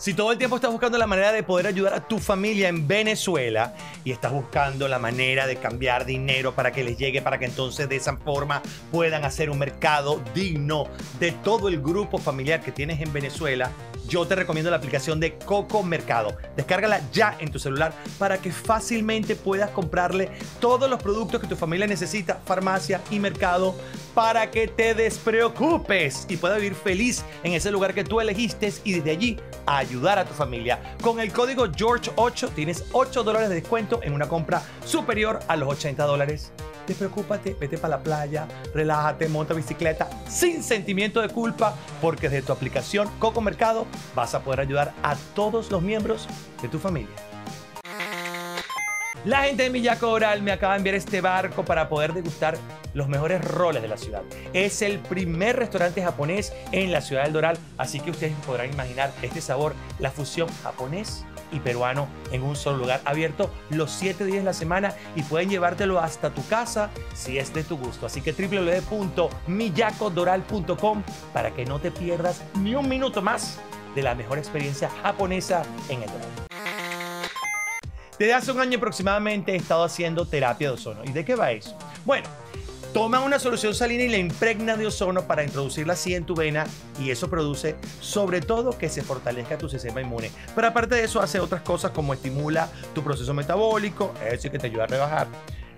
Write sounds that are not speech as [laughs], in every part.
Si todo el tiempo estás buscando la manera de poder ayudar a tu familia en Venezuela y estás buscando la manera de cambiar dinero para que les llegue, para que entonces de esa forma puedan hacer un mercado digno de todo el grupo familiar que tienes en Venezuela, yo te recomiendo la aplicación de Coco Mercado. Descárgala ya en tu celular para que fácilmente puedas comprarle todos los productos que tu familia necesita, farmacia y mercado, para que te despreocupes y puedas vivir feliz en ese lugar que tú elegiste y desde allí ayudar a tu familia. Con el código George8 tienes 8 dólares de descuento en una compra superior a los 80 dólares Preocúpate, vete para la playa, relájate, monta bicicleta, sin sentimiento de culpa, porque desde tu aplicación Coco Mercado vas a poder ayudar a todos los miembros de tu familia. La gente de Millaco Oral me acaba de enviar este barco para poder degustar los mejores roles de la ciudad. Es el primer restaurante japonés en la ciudad del Doral, así que ustedes podrán imaginar este sabor, la fusión japonés y peruano en un solo lugar abierto los 7 días de la semana y pueden llevártelo hasta tu casa si es de tu gusto. Así que www.miyacodoral.com para que no te pierdas ni un minuto más de la mejor experiencia japonesa en el Doral. Desde hace un año aproximadamente he estado haciendo terapia de ozono. ¿Y de qué va eso? Bueno, Toma una solución salina y la impregna de ozono para introducirla así en tu vena y eso produce sobre todo que se fortalezca tu sistema inmune. Pero aparte de eso hace otras cosas como estimula tu proceso metabólico, es decir, que te ayuda a rebajar.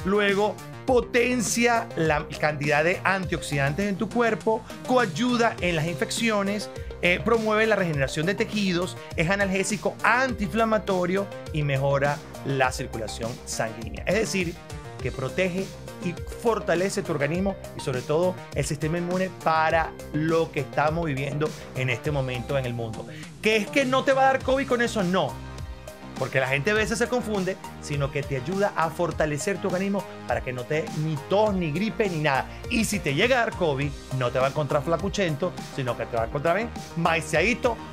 Luego, potencia la cantidad de antioxidantes en tu cuerpo, coayuda en las infecciones, eh, promueve la regeneración de tejidos, es analgésico antiinflamatorio y mejora la circulación sanguínea. Es decir, que protege y fortalece tu organismo y sobre todo el sistema inmune para lo que estamos viviendo en este momento en el mundo. ¿Qué es que no te va a dar COVID con eso? No. Porque la gente a veces se confunde, sino que te ayuda a fortalecer tu organismo para que no te dé ni tos, ni gripe, ni nada. Y si te llega a dar COVID, no te va a encontrar flacuchento, sino que te va a encontrar bien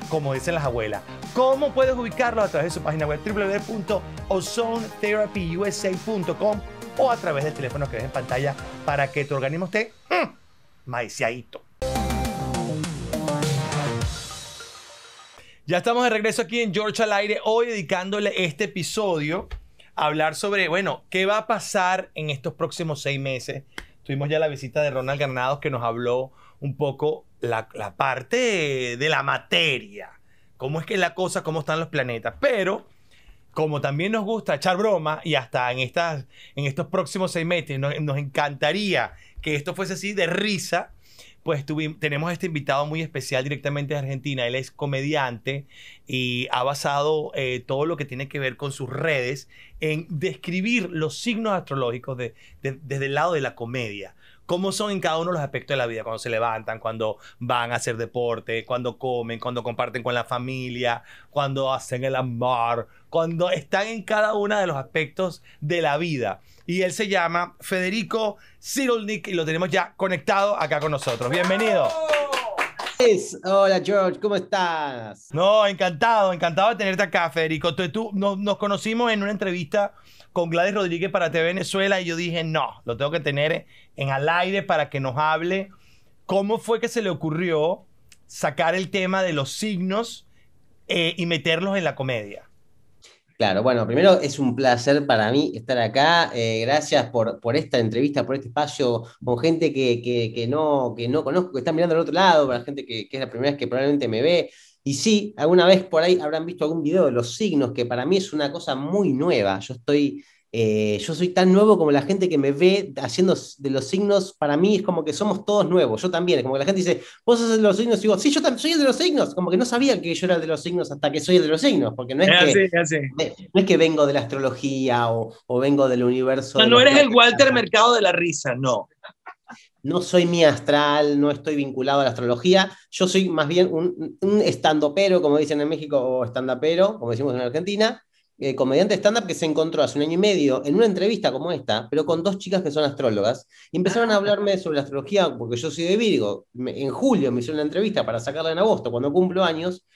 como dicen las abuelas. ¿Cómo puedes ubicarlo? A través de su página web www.ozonetherapyusa.com o a través del teléfono que ves en pantalla para que tu organismo esté mm, maiciadito. Ya estamos de regreso aquí en George al aire, hoy dedicándole este episodio a hablar sobre, bueno, qué va a pasar en estos próximos seis meses. Tuvimos ya la visita de Ronald Granados que nos habló un poco la, parte de, de la materia, cómo es que es la cosa, cómo están los planetas, pero como también nos gusta echar broma y hasta en, estas, en estos próximos seis meses nos, encantaría que esto fuese así de risa, pues tenemos este invitado muy especial directamente de Argentina. Él es comediante y ha basado eh, todo lo que tiene que ver con sus redes en describir los signos astrológicos desde el lado de la comedia. Cómo son en cada uno los aspectos de la vida, cuando se levantan, cuando van a hacer deporte, cuando comen, cuando comparten con la familia, cuando hacen el amor, cuando están en cada uno de los aspectos de la vida. Y él se llama Federico Cirulnik y lo tenemos ya conectado acá con nosotros. Bienvenido. Hola George, ¿cómo estás? No, encantado, encantado de tenerte acá, Federico. Tú, tú nos, conocimos en una entrevista con Gladys Rodríguez para TV Venezuela y yo dije, no, lo tengo que tener en al aire para que nos hable cómo fue que se le ocurrió sacar el tema de los signos eh, y meterlos en la comedia. Claro, bueno, primero es un placer para mí estar acá. Eh, gracias por, por, esta entrevista, por este espacio, con gente que, no, que no conozco, que está mirando al otro lado, para gente que, que es la primera vez que probablemente me ve. Y sí, alguna vez por ahí habrán visto algún video de los signos, que para mí es una cosa muy nueva. Yo estoy eh, yo soy tan nuevo como la gente que me ve haciendo de los signos, para mí es como que somos todos nuevos, yo también, es como que la gente dice, vos sos de los signos, y digo, sí, yo también soy el de los signos, como que no sabía que yo era de los signos hasta que soy el de los signos, porque no es, ah, que, ah, No es que vengo de la astrología o, vengo del universo. no eres el Walter Mercado de la Risa, no. No soy mi astral, no estoy vinculado a la astrología, yo soy más bien un, un estandopero, como dicen en México, o estandapero, como decimos en Argentina, eh, comediante stand-up que se encontró hace un año y medio en una entrevista como esta, pero con dos chicas que son astrólogas, y empezaron a ah. hablarme sobre la astrología, porque yo soy de Virgo. en julio me hicieron una entrevista para sacarla en agosto, cuando cumplo años.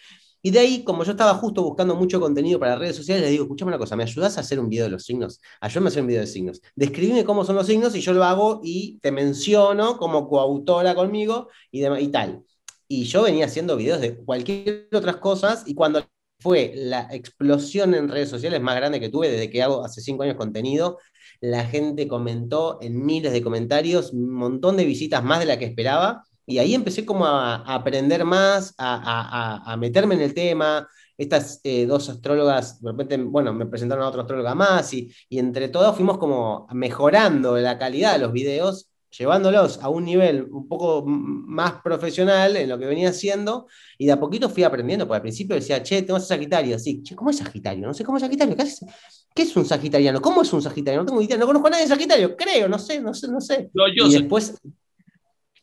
Y de ahí, como yo estaba justo buscando mucho contenido para las redes sociales, les digo, escúchame una cosa, ¿me ayudas a hacer un video de los signos? Ayúdame a hacer un video de signos. Describime cómo son los signos y yo lo hago y te menciono como coautora conmigo y, demás y tal. Y yo venía haciendo videos de cualquier otras cosas y cuando fue la explosión en redes sociales más grande que tuve desde que hago hace cinco años contenido. La gente comentó en miles de comentarios, un montón de visitas más de la que esperaba. Y ahí empecé como a, aprender más, a, meterme en el tema. Estas eh, dos astrólogas, de repente, bueno, me presentaron a otra astróloga más y, y entre todos fuimos como mejorando la calidad de los videos llevándolos a un nivel un poco más profesional en lo que venía haciendo, y de a poquito fui aprendiendo, porque al principio decía, che, tengo ese Sagitario, así, che, ¿cómo es Sagitario? No sé cómo es Sagitario, ¿qué, es, un Sagitariano? ¿Cómo es un Sagitario? No tengo idea, no conozco a nadie de Sagitario, creo, no sé, no sé, no sé. y después,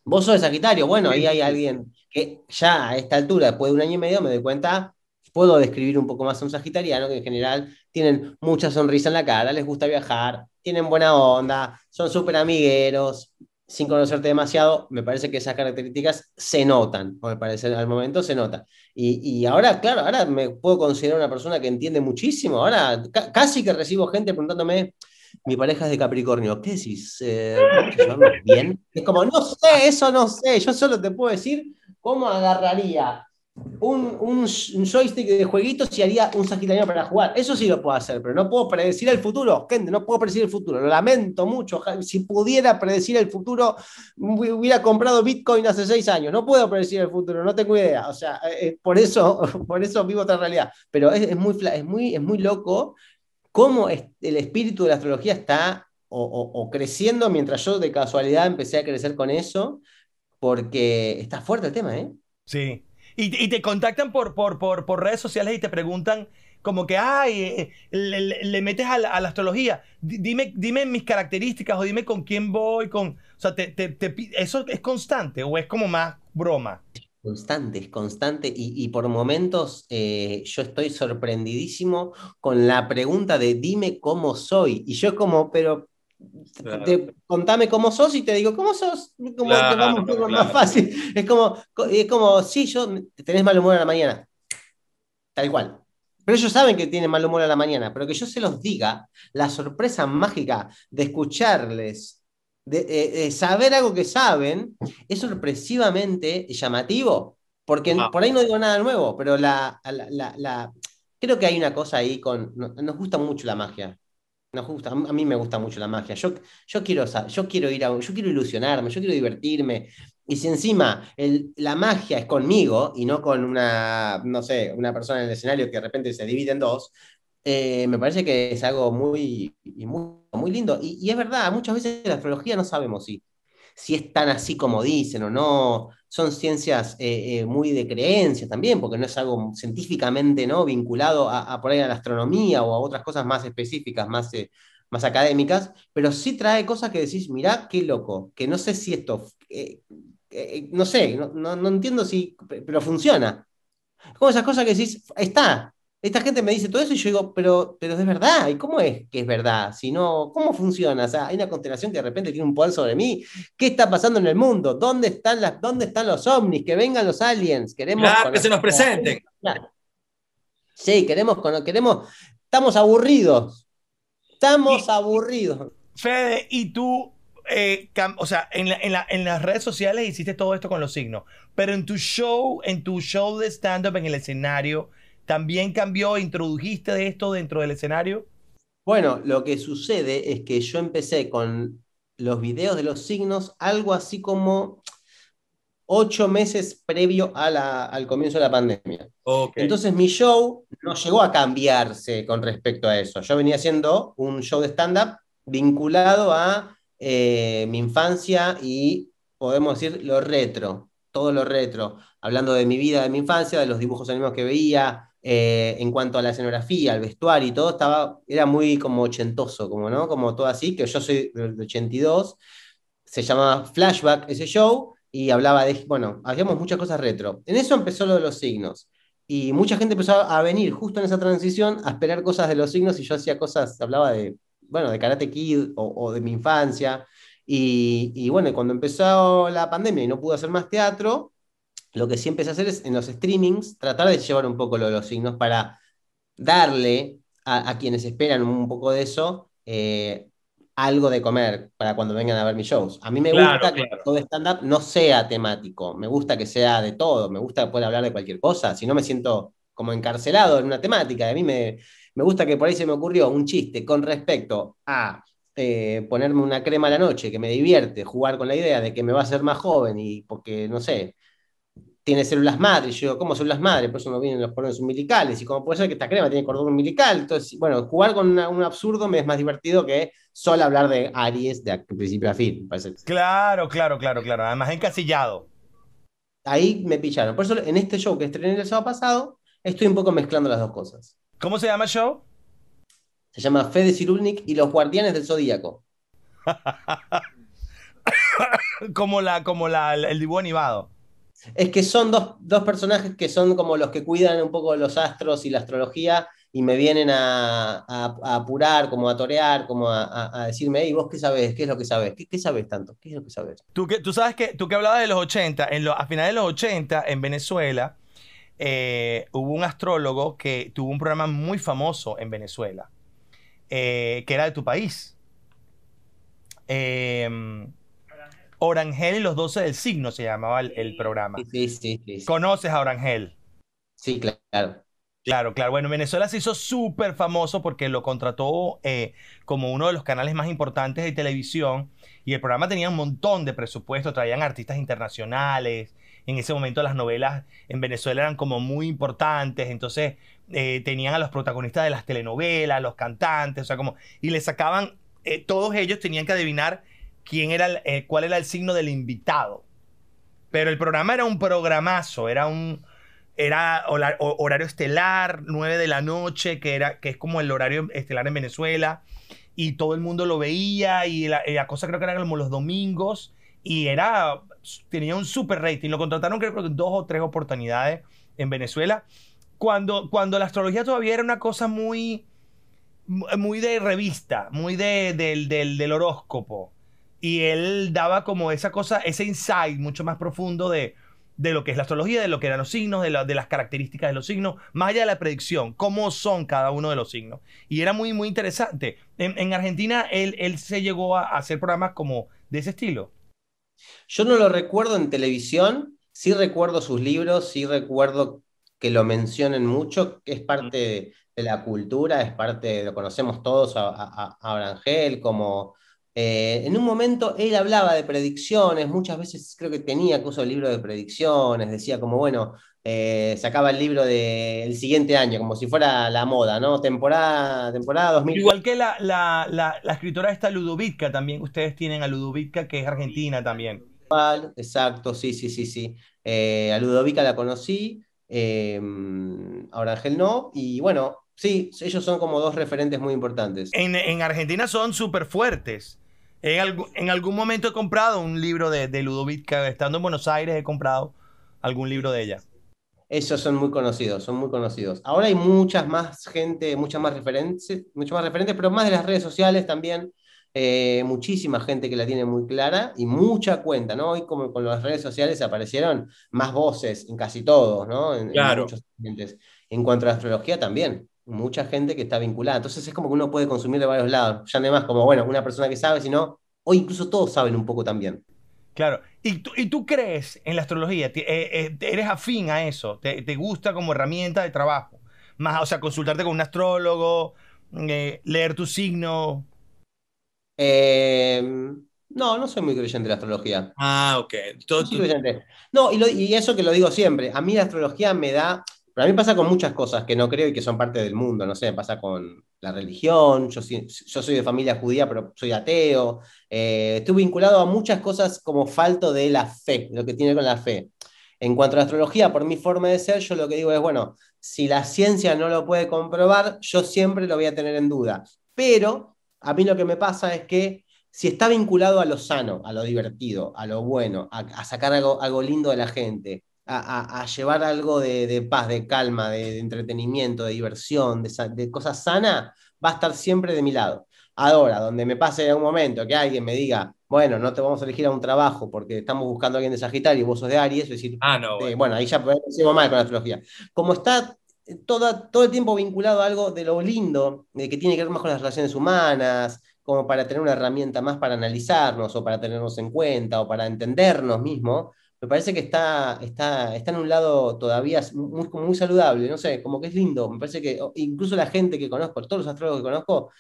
vos sos de Sagitario, bueno, ahí hay alguien que ya a esta altura, después de un año y medio, me doy cuenta puedo describir un poco más a un sagitariano, que en general tienen mucha sonrisa en la cara, les gusta viajar, tienen buena onda, son súper amigueros, sin conocerte demasiado, me parece que esas características se notan, o me parece al momento se nota. Y, ahora, claro, ahora me puedo considerar una persona que entiende muchísimo, ahora casi que recibo gente preguntándome, mi pareja es de Capricornio, ¿qué decís? Eh, ¿Bien? Es como, no sé, eso no sé, yo solo te puedo decir cómo agarraría un, un, joystick de jueguitos y haría un sagitario para jugar. Eso sí lo puedo hacer, pero no puedo predecir el futuro, gente, no puedo predecir el futuro. Lo lamento mucho. Si pudiera predecir el futuro, hubiera comprado Bitcoin hace seis años. No puedo predecir el futuro, no tengo idea. O sea, eh, eh, por, eso, [laughs] por eso vivo otra realidad. Pero es, muy, es, muy, es muy loco cómo el espíritu de la astrología está o creciendo mientras yo de casualidad empecé a crecer con eso, porque está fuerte el tema, ¿eh? Sí, y, te contactan por, por, redes sociales y te preguntan como que, ay, eh, le, metes a la, astrología, dime, dime mis características o dime con quién voy, con... O sea, ¿eso es constante o es como más broma? Constante, es constante. Y, por momentos eh, yo estoy sorprendidísimo con la pregunta de dime cómo soy. Y yo como, pero contame cómo sos y te digo, ¿cómo sos? más fácil. [laughs] Es como, es como, yo tenés mal humor a la mañana. Tal cual. Pero ellos saben que tienen mal humor a la mañana, pero que yo se los diga, la sorpresa mágica de escucharles, de, eh, eh, saber algo que saben, es sorpresivamente llamativo. Porque ah. por ahí no digo nada nuevo, pero la, creo que hay una cosa ahí con. Nos gusta mucho la magia gusta, a mí me gusta mucho la magia. Yo, yo, quiero, yo quiero ir a, yo quiero ilusionarme, yo quiero divertirme. Y si encima el, la magia es conmigo y no con una, no sé, una persona en el escenario que de repente se divide en dos, eh, me parece que es algo muy, muy, muy lindo. Y, y, es verdad, muchas veces la astrología no sabemos si si es tan así como dicen o no. Son ciencias eh, eh, muy de creencia también, porque no es algo científicamente ¿no? vinculado a, a la astronomía o a otras cosas más específicas, más, eh, más académicas, pero sí trae cosas que decís, mirá, qué loco, que no sé si esto, no sé, no, entiendo si, pero funciona. Como esas cosas que decís, está, esta gente me dice todo eso y yo digo, pero, pero es verdad, ¿y cómo es que es verdad? Si no, ¿cómo funciona? O sea, hay una constelación que de repente tiene un poder sobre mí. ¿Qué está pasando en el mundo? ¿Dónde están, las, dónde están los ovnis? Que vengan los aliens. Queremos que se nos presenten. Sí, queremos, queremos, estamos aburridos. Estamos aburridos. Fede, y tú, eh, o sea, en, en las redes sociales hiciste todo esto con los signos, pero en tu show, en tu show de stand-up, en el escenario, ¿También cambió? ¿Introdujiste esto dentro del escenario? Bueno, lo que sucede es que yo empecé con los videos de los signos, algo así como ocho meses previo al comienzo de la pandemia. Entonces mi show no llegó a cambiarse con respecto a eso. Yo venía haciendo un show de stand-up vinculado a eh, mi infancia y, podemos decir, lo retro, todo lo retro, hablando de mi vida, de mi infancia, de los dibujos animados que veía, eh, en cuanto a la escenografía, al vestuario y todo, estaba, era muy como ochentoso, como, ¿no? como todo así, que yo soy de 82, se llamaba Flashback ese show, y hablaba de, bueno, hacíamos muchas cosas retro. En eso empezó lo de los signos, y mucha gente empezó a venir justo en esa transición a esperar cosas de los signos, y yo hacía cosas, hablaba de, bueno, de Karate Kid o, de mi infancia, y, y bueno, cuando empezó la pandemia y no pude hacer más teatro, lo que sí empecé a hacer es en los streamings tratar de llevar un poco los signos para darle a, quienes esperan un poco de eso eh, algo de comer para cuando vengan a ver mis shows. A mí me gusta que todo stand-up no sea temático, me gusta que sea de todo, me gusta poder hablar de cualquier cosa, si no me siento como encarcelado en una temática. A mí me, gusta que por ahí se me ocurrió un chiste con respecto a eh, ponerme una crema a la noche que me divierte, jugar con la idea de que me va a hacer más joven y porque, no sé, tiene células madres. Yo digo, ¿cómo células madres? Por eso no vienen los cordones umbilicales. Y como puede ser que esta crema tiene cordón umbilical. Entonces, bueno, jugar con un absurdo me es más divertido que solo hablar de Aries de principio a fin. Claro, claro, claro, claro. Además, encasillado. Ahí me pillaron. Por eso en este show que estrené el sábado pasado, estoy un poco mezclando las dos cosas. ¿Cómo se llama el show? Se llama Fede Cirulnik y los Guardianes del Zodíaco. [laughs] como la, como la, el dibujo animado. Es que son dos, personajes que son como los que cuidan un poco los astros y la astrología y me vienen a, apurar, como a torear, como a, decirme, ¿y vos qué sabes qué es lo que sabes qué, qué sabés tanto, qué es lo que sabes Tú que, tú sabes que, tú que hablabas de los 80, en a finales de los 80 en Venezuela eh, hubo un astrólogo que tuvo un programa muy famoso en Venezuela, eh, que era de tu país. Eh, Orangel y los 12 del signo se llamaba el, programa. Sí, sí, sí, ¿Conoces a Orangel? Sí, claro. Claro, claro. Bueno, Venezuela se hizo súper famoso porque lo contrató eh, como uno de los canales más importantes de televisión y el programa tenía un montón de presupuesto, traían artistas internacionales. En ese momento las novelas en Venezuela eran como muy importantes, entonces eh, tenían a los protagonistas de las telenovelas, los cantantes, o sea, como, y les sacaban, eh, todos ellos tenían que adivinar quién era eh, cuál era el signo del invitado. Pero el programa era un programazo, era un era horario estelar, 9 de la noche, que era que es como el horario estelar en Venezuela y todo el mundo lo veía y la, cosa creo que era como los domingos y era tenía un super rating, lo contrataron creo que dos o tres oportunidades en Venezuela cuando cuando la astrología todavía era una cosa muy muy de revista, muy de, del, del horóscopo y él daba como esa cosa, ese insight mucho más profundo de, lo que es la astrología, de lo que eran los signos, de, las características de los signos, más allá de la predicción, cómo son cada uno de los signos. Y era muy, muy interesante. En, Argentina, él, se llegó a, hacer programas como de ese estilo. Yo no lo recuerdo en televisión, sí recuerdo sus libros, sí recuerdo que lo mencionen mucho, que es parte de, la cultura, es parte, lo conocemos todos a, a, a como eh, en un momento él hablaba de predicciones, muchas veces creo que tenía curso el libro de predicciones, decía como, bueno, eh, sacaba el libro del siguiente año, como si fuera la moda, ¿no? Temporada, temporada 2000. Igual que la, escritora esta Ludovica también, ustedes tienen a Ludovica que es argentina también. Exacto, sí, sí, sí, sí. Eh, a Ludovica la conocí, em, ahora Ángel no, y bueno, sí, ellos son como dos referentes muy importantes. En, en Argentina son súper fuertes. En, algún momento he comprado un libro de, de Ludovica, estando en Buenos Aires he comprado algún libro de ella. Esos son muy conocidos, son muy conocidos. Ahora hay muchas más gente, muchas más referentes, mucho más referentes, pero más de las redes sociales también. Eh, muchísima gente que la tiene muy clara y mucha cuenta, ¿no? Hoy como con las redes sociales aparecieron más voces en casi todos, ¿no? En, claro. en, en cuanto a la astrología también mucha gente que está vinculada. Entonces es como que uno puede consumir de varios lados. Ya además como, bueno, una persona que sabe, sino, o incluso todos saben un poco también. Claro. ¿Y tú, y tú crees en la astrología? Eh, eh, ¿Eres afín a eso? ¿Te, gusta como herramienta de trabajo? Más, o sea, consultarte con un astrólogo, eh, leer tu signo. Em, no, no soy muy creyente de la astrología. Ah, ok. Todo, no, no y eso que lo digo siempre, a mí la astrología me da, pero a mí pasa con muchas cosas que no creo y que son parte del mundo, no sé, me pasa con la religión, yo, soy de familia judía, pero soy ateo, eh, estoy vinculado a muchas cosas como falto de la fe, lo que tiene con la fe. En cuanto a la astrología, por mi forma de ser, yo lo que digo es, bueno, si la ciencia no lo puede comprobar, yo siempre lo voy a tener en duda. Pero a mí lo que me pasa es que si está vinculado a lo sano, a lo divertido, a lo bueno, a, sacar algo, algo lindo de la gente, a, llevar algo de, paz, de calma, de, entretenimiento, de diversión, de, cosas sanas, va a estar siempre de mi lado. Ahora, donde me pase en un momento que alguien me diga, bueno, no te vamos a elegir a un trabajo porque estamos buscando a alguien de Sagitario y vos sos de Aries, es decir, ah, no, eh, bueno. ahí ya ir mal con la astrología. Como está eh, toda, todo el tiempo vinculado a algo de lo lindo, de eh, que tiene que ver más con las relaciones humanas, como para tener una herramienta más para analizarnos o para tenernos en cuenta o para entendernos mismos, me parece que está, está, está en un lado todavía muy, muy saludable, no sé, como que es lindo, me parece que incluso la gente que conozco, todos los astrólogos que conozco,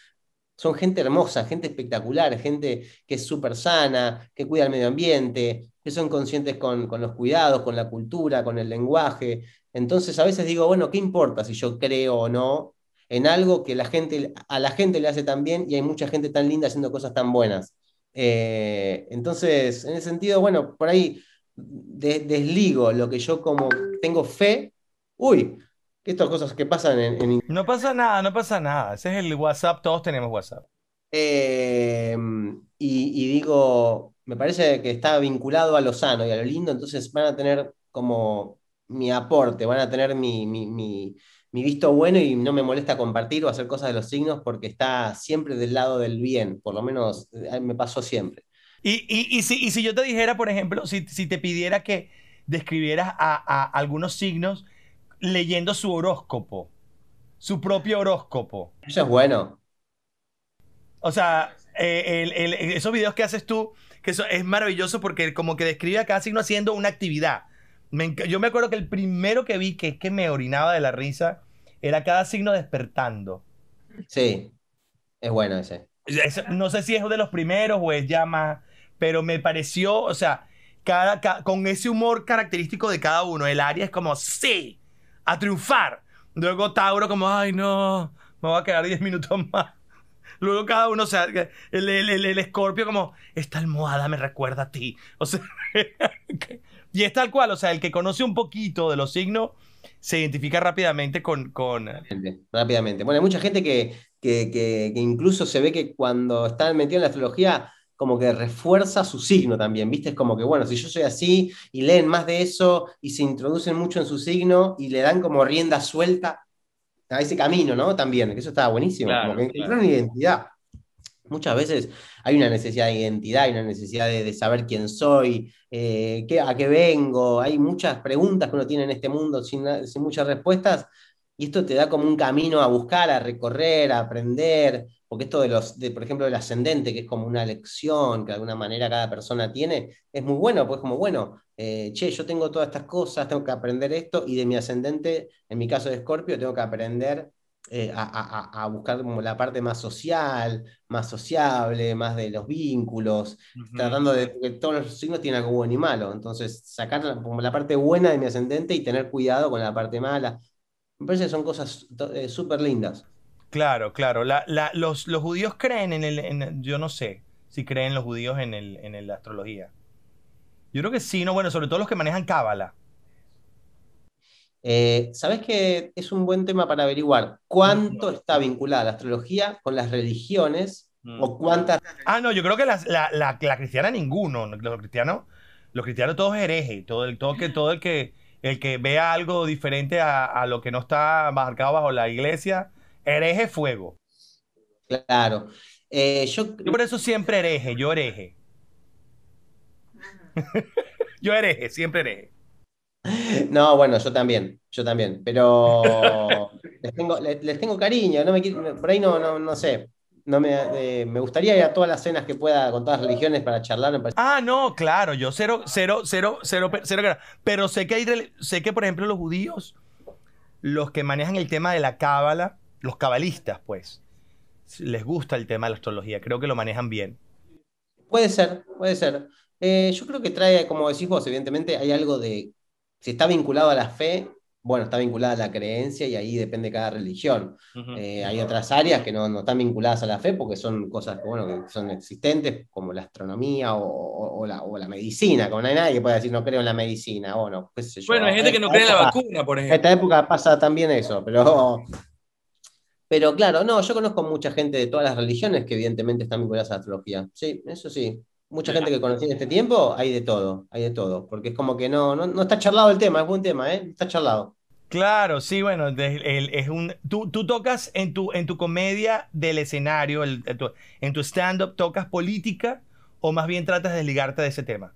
son gente hermosa, gente espectacular, gente que es súper sana, que cuida el medio ambiente, que son conscientes con, los cuidados, con la cultura, con el lenguaje. Entonces a veces digo, bueno, ¿qué importa si yo creo o no en algo que la gente, a la gente le hace tan bien y hay mucha gente tan linda haciendo cosas tan buenas? Eh, entonces, en ese sentido, bueno, por ahí desligo lo que yo como tengo fe, uy, estas cosas que pasan en, en, No pasa nada, no pasa nada. Ese es el WhatsApp, todos tenemos WhatsApp. Em, y, digo, me parece que está vinculado a lo sano y a lo lindo, entonces van a tener como mi aporte, van a tener mi, mi visto bueno y no me molesta compartir o hacer cosas de los signos porque está siempre del lado del bien, por lo menos eh, me pasó siempre. Y, si, si yo te dijera, por ejemplo, si, te pidiera que describieras a, algunos signos leyendo su horóscopo, su propio horóscopo. Eso es bueno. O sea, eh, esos videos que haces tú, que eso es maravilloso porque como que describe a cada signo haciendo una actividad. yo me acuerdo que el primero que vi que es que me orinaba de la risa era cada signo despertando. Sí, es bueno ese. no sé si es uno de los primeros o es ya más, pero me pareció, o sea, con ese humor característico de cada uno. El es como, sí, a triunfar. Luego Tauro como, ay no, me voy a quedar 10 minutos más. Luego cada uno, o sea, el, el, escorpio como, esta almohada me recuerda a ti. O [laughs] y es tal cual, o sea, el que conoce un poquito de los signos se identifica rápidamente con... con... Rápidamente. Bueno, hay mucha gente que, que, que, que incluso se ve que cuando están metidos en la astrología como que refuerza su signo también, ¿viste? Es como que, bueno, si yo soy así y leen más de eso y se introducen mucho en su signo y le dan como rienda suelta a ese camino, ¿no? También, que eso está buenísimo, como que encontrar una identidad. Muchas veces hay una necesidad de identidad, hay una necesidad de, saber quién soy, eh, a qué vengo, hay muchas preguntas que uno tiene en este mundo sin, sin muchas respuestas, y esto te da como un camino a buscar, a recorrer, a aprender, porque esto de los, de, por ejemplo, el ascendente, que es como una lección que de alguna manera cada persona tiene, es muy bueno, pues como, bueno, eh, che, yo tengo todas estas cosas, tengo que aprender esto, y de mi ascendente, en mi caso de Escorpio, tengo que aprender eh, a, buscar como la parte más social, más sociable, más de los vínculos, tratando de que todos los signos tienen algo bueno y malo. Entonces, sacar como la parte buena de mi ascendente y tener cuidado con la parte mala. Me parece que son cosas eh, súper lindas. Claro, claro. los, judíos creen en el, Yo no sé si creen los judíos en, la astrología. Yo creo que sí, no, bueno, sobre todo los que manejan Cábala. Eh, Sabes que es un buen tema para averiguar cuánto está vinculada la astrología con las religiones o cuántas. Ah, no, yo creo que la, cristiana ninguno. Los cristianos, los cristianos todos herejes, todo todo el que el que vea algo diferente a, lo que no está marcado bajo la iglesia, hereje fuego. Claro. Eh, yo... por eso siempre hereje, yo hereje. [laughs] yo hereje, siempre hereje. No, bueno, yo también, yo también, pero [laughs] les, tengo, cariño, no me, por ahí no, no sé no eh, me, gustaría ir a todas las cenas que pueda con todas las religiones para charlar. ah, no, claro, yo cero, cero, cero, cero, Pero sé que hay, sé que por ejemplo los judíos, los que manejan el tema de la cábala, los cabalistas, pues, les gusta el tema de la astrología. Creo que lo manejan bien. Puede ser, puede ser. Eh, yo creo que trae, como decís vos, evidentemente hay algo de, si está vinculado a la fe, bueno, está vinculada a la creencia y ahí depende cada religión. Eh, hay otras áreas que no, están vinculadas a la fe porque son cosas que, bueno, que son existentes, como la astronomía o, la, medicina, como no hay nadie que pueda decir no creo en la medicina, o Bueno, hay gente que no cree en la vacuna, por ejemplo. En esta época pasa también eso, pero... [laughs] Pero claro, no, yo conozco mucha gente de todas las religiones que evidentemente están vinculadas a la astrología. Sí, eso sí mucha gente que conocí en este tiempo, hay de todo, hay de todo, porque es como que no, no, está charlado el tema, es buen tema, ¿eh? Está charlado. Claro, sí, bueno, es un, tú, tú, tocas en tu, en tu comedia del escenario, el, en tu, stand-up, tocas política o más bien tratas de desligarte de ese tema.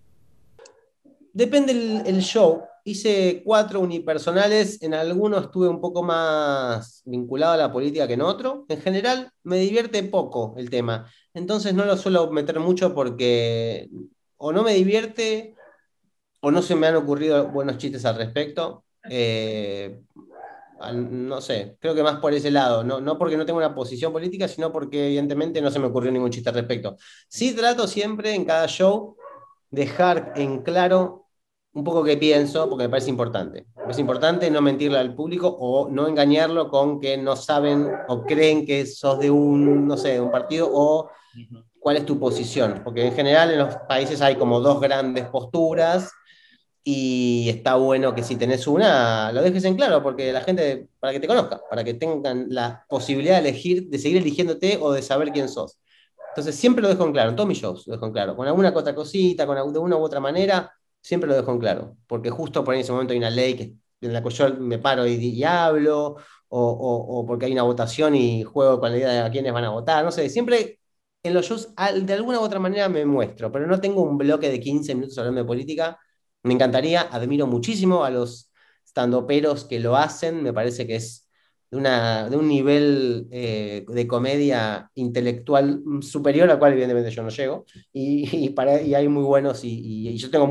Depende el, el show. Hice cuatro unipersonales, en algunos estuve un poco más vinculado a la política que en otro. En general me divierte poco el tema. Entonces no lo suelo meter mucho porque o no me divierte o no se me han ocurrido buenos chistes al respecto. Eh, no sé, creo que más por ese lado, no, no porque no tengo una posición política, sino porque evidentemente no se me ocurrió ningún chiste al respecto. Sí trato siempre en cada show dejar en claro un poco que pienso, porque me parece importante. Es importante no mentirle al público o no engañarlo con que no saben o creen que sos de un, no sé, un partido o cuál es tu posición. Porque en general en los países hay como dos grandes posturas y está bueno que si tenés una, lo dejes en claro, porque la gente, para que te conozca, para que tengan la posibilidad de elegir, de seguir eligiéndote o de saber quién sos. Entonces siempre lo dejo en claro, en todos mis shows lo dejo en claro, con alguna otra cosita, con de una u otra manera, siempre lo dejo en claro, porque justo por ahí en ese momento hay una ley que, en la cual yo me paro y, hablo, o, porque hay una votación y juego con la idea de a quiénes van a votar, no sé, siempre en los shows de alguna u otra manera me muestro, pero no tengo un bloque de 15 minutos hablando de política, me encantaría, admiro muchísimo a los standuperos que lo hacen, me parece que es de, un nivel eh, de comedia intelectual superior al cual evidentemente yo no llego. Y, [laughs] hay muy buenos, y, yo tengo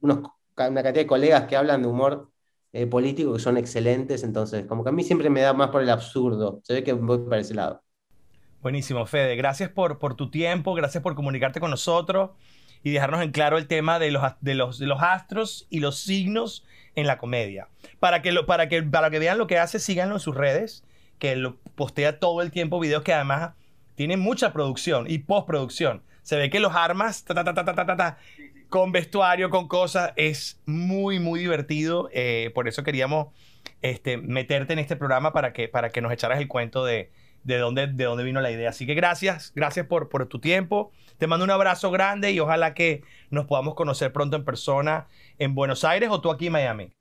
una cantidad de colegas que hablan de humor eh, político que son excelentes, entonces como que a mí siempre me da más por el absurdo, se ve que voy para ese lado. Buenísimo, Fede. Gracias por, por tu tiempo, gracias por comunicarte con nosotros y dejarnos en claro el tema de los, de los, los astros y los signos en la comedia. Para que, lo, para, que, para que vean lo que hace, síganlo en sus redes, que lo postea todo el tiempo videos que además tienen mucha producción y postproducción. Se ve que los armas, con vestuario, con cosas, es muy, muy divertido. Eh, por eso queríamos este, meterte en este programa para que, para que nos echaras el cuento de, de dónde, de dónde vino la idea. Así que gracias, gracias por, por tu tiempo. Te mando un abrazo grande y ojalá que nos podamos conocer pronto en persona en Buenos Aires o tú aquí en Miami.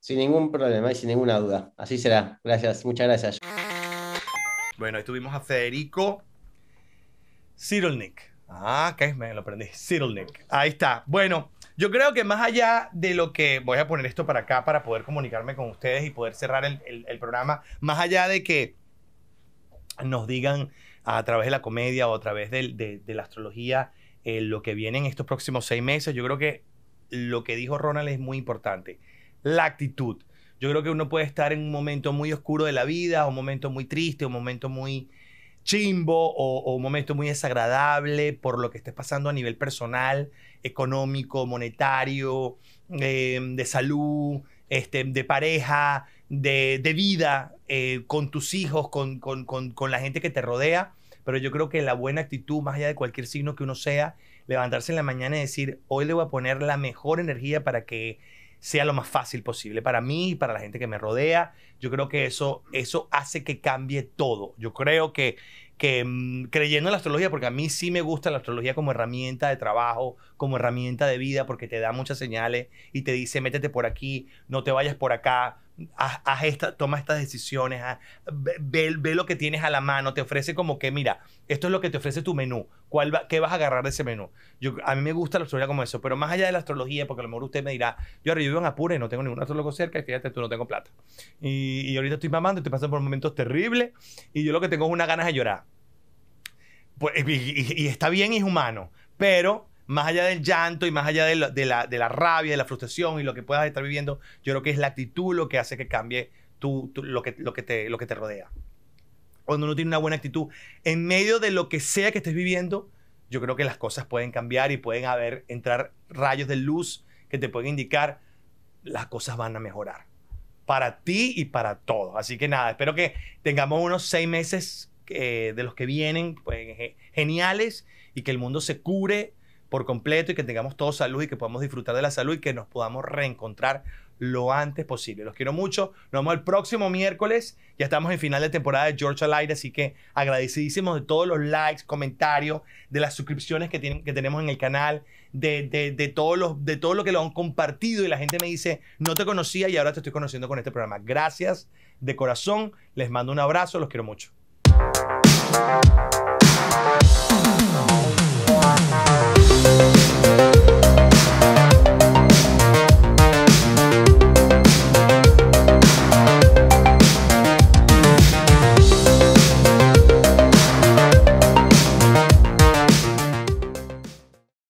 Sin ningún problema y sin ninguna duda. Así será. Gracias, muchas gracias. Bueno, ahí tuvimos a Federico Sirulnik. Ah, que me lo aprendí. Sirulnik. Ahí está. Bueno, yo creo que más allá de lo que voy a poner esto para acá para poder comunicarme con ustedes y poder cerrar el programa, más allá de que nos digan a través de la comedia o a través de, la astrología eh, lo que viene en estos próximos seis meses. Yo creo que lo que dijo Ronald es muy importante. La actitud. Yo creo que uno puede estar en un momento muy oscuro de la vida, un momento muy triste, un momento muy chimbo o, un momento muy desagradable por lo que estés pasando a nivel personal, económico, monetario, eh, de salud, este, de pareja, de, de vida. Eh, con tus hijos, con, con, con, con la gente que te rodea, pero yo creo que la buena actitud, más allá de cualquier signo que uno sea, levantarse en la mañana y decir, hoy le voy a poner la mejor energía para que sea lo más fácil posible para mí y para la gente que me rodea. Yo creo que eso, eso hace que cambie todo. Yo creo que, que mm, creyendo en la astrología, porque a mí sí me gusta la astrología como herramienta de trabajo, como herramienta de vida, porque te da muchas señales y te dice, métete por aquí, no te vayas por acá, haz, esta, toma estas decisiones, ve, lo que tienes a la mano, te ofrece como que, mira, esto es lo que te ofrece tu menú, ¿Cuál ¿qué vas a agarrar de ese menú? Yo, a mí me gusta la astrología como eso, pero más allá de la astrología, porque a lo mejor usted me dirá, yo ahora vivo en Apure, no tengo ningún astrólogo cerca y fíjate, tú no tengo plata. Y, ahorita estoy mamando, te pasando por momentos terribles y yo lo que tengo es unas ganas de llorar. Pues, y, está bien es humano, pero más allá del llanto y más allá de la, de la, de la rabia, de la frustración y lo que puedas estar viviendo, yo creo que es la actitud lo que hace que cambie tú, lo, que, lo, que te, lo que te rodea. Cuando uno tiene una buena actitud, en medio de lo que sea que estés viviendo, yo creo que las cosas pueden cambiar y pueden haber, entrar rayos de luz que te pueden indicar las cosas van a mejorar para ti y para todos. Así que nada, espero que tengamos unos seis meses eh, de los que vienen pues, geniales y que el mundo se cure por completo y que tengamos todos salud y que podamos disfrutar de la salud y que nos podamos reencontrar lo antes posible. Los quiero mucho. Nos vemos el próximo miércoles. Ya estamos en final de temporada de George Light, así que agradecidísimos de todos los likes, comentarios, de las suscripciones que, tienen, que tenemos en el canal, de, de, todos los, de todo lo que lo han compartido y la gente me dice, no te conocía y ahora te estoy conociendo con este programa. Gracias de corazón. Les mando un abrazo. Los quiero mucho.